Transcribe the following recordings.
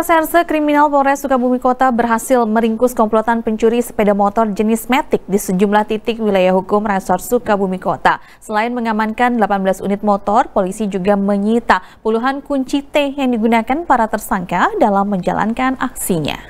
Reserse Kriminal Polres Sukabumi Kota berhasil meringkus komplotan pencuri sepeda motor jenis Metik di sejumlah titik wilayah hukum Resor Sukabumi Kota. Selain mengamankan 18 unit motor, polisi juga menyita puluhan kunci T yang digunakan para tersangka dalam menjalankan aksinya.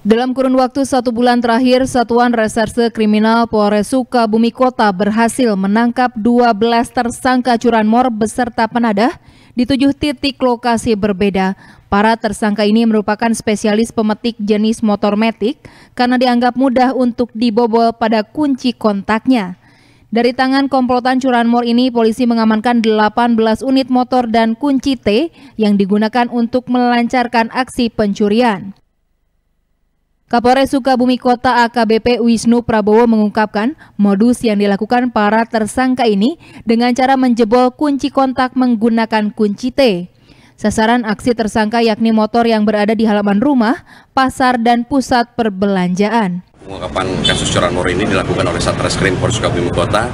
Dalam kurun waktu satu bulan terakhir, Satuan Reserse Kriminal Polres Sukabumi Kota berhasil menangkap 12 tersangka curanmor beserta penadah di tujuh titik lokasi berbeda. Para tersangka ini merupakan spesialis pemetik jenis motor metik karena dianggap mudah untuk dibobol pada kunci kontaknya. Dari tangan komplotan curanmor ini, polisi mengamankan 18 unit motor dan kunci T yang digunakan untuk melancarkan aksi pencurian. Kapolres Sukabumi Kota AKBP Wisnu Prabowo mengungkapkan modus yang dilakukan para tersangka ini dengan cara menjebol kunci kontak menggunakan kunci T. Sasaran aksi tersangka yakni motor yang berada di halaman rumah, pasar, dan pusat perbelanjaan. Pengungkapan kasus curanmor ini dilakukan oleh Satreskrim Polres Sukabumi Kota,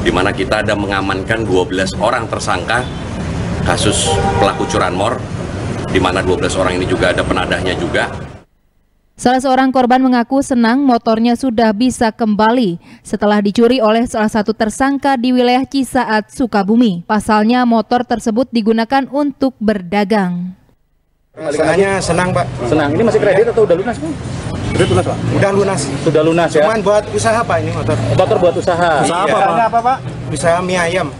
di mana kita ada mengamankan 12 orang tersangka kasus pelaku curanmor, di mana 12 orang ini juga ada penadahnya juga. Salah seorang korban mengaku senang motornya sudah bisa kembali setelah dicuri oleh salah satu tersangka di wilayah Cisaat, Sukabumi. Pasalnya motor tersebut digunakan untuk berdagang. Senangnya senang Pak. Senang. Ini masih kredit atau udah lunas Pak? Sudah lunas Pak? Udah lunas. Sudah lunas ya? Cuman buat usaha Pak ini motor. Motor buat usaha? Usaha iya. apa Pak? Usaha mie ayam.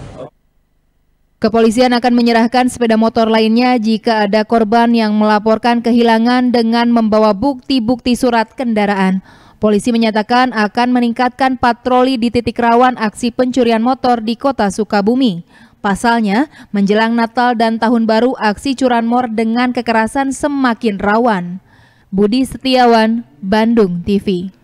Kepolisian akan menyerahkan sepeda motor lainnya jika ada korban yang melaporkan kehilangan dengan membawa bukti-bukti surat kendaraan. Polisi menyatakan akan meningkatkan patroli di titik rawan aksi pencurian motor di kota Sukabumi. Pasalnya, menjelang Natal dan Tahun Baru aksi curanmor dengan kekerasan semakin rawan. Budi Setiawan, Bandung TV